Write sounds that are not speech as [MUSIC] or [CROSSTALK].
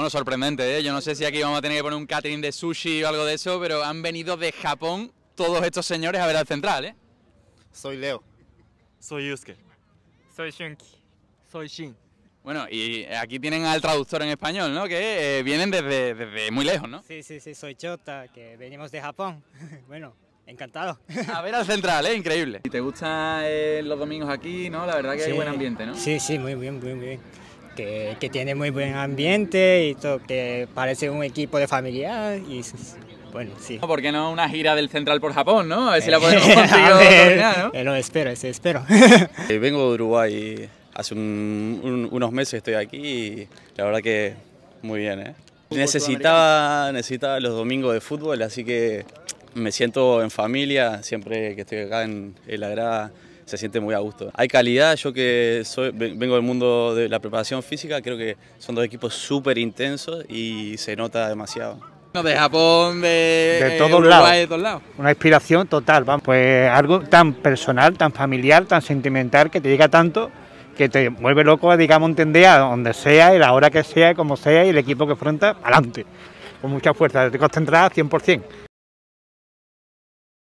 Bueno, sorprendente, ¿eh? Yo no sé si aquí vamos a tener que poner un catering de sushi o algo de eso, pero han venido de Japón todos estos señores a ver al central, ¿eh? Soy Leo. Soy Yusuke. Soy Shunki. Soy Shin. Bueno, y aquí tienen al traductor en español, ¿no? Que eh, vienen desde, desde, muy lejos, ¿no? Sí, sí, sí, soy Chota, que venimos de Japón. [LAUGHS] bueno, encantado. A ver al central, ¿eh? Increíble. ¿Y te gustan eh, los domingos aquí, no? La verdad que es hay buen ambiente, ¿no? Sí, sí, muy bien, muy bien que, tiene muy buen ambiente y todo, que parece un equipo de familia, y bueno, sí. ¿Por qué no una gira del Central por Japón, no? A ver si la eh, podemos [LAUGHS] conseguir. ¿no? Eh, lo espero, ese espero. [LAUGHS] Eh, vengo de Uruguay hace unos meses estoy aquí y la verdad que muy bien, ¿eh? Necesitaba, necesitaba los domingos de fútbol, así que me siento en familia siempre que estoy acá en, en la grada se siente muy a gusto. Hay calidad, yo que soy, vengo del mundo de la preparación física, creo que son dos equipos súper intensos y se nota demasiado. De Japón, de, de, eh, todos, lados. de todos lados. Una inspiración total, vamos. Pues algo tan personal, tan familiar, tan sentimental, que te llega tanto que te vuelve loco, digamos, entender a donde sea, y la hora que sea, como sea, y el equipo que afronta adelante. Con mucha fuerza, te concentras 100%.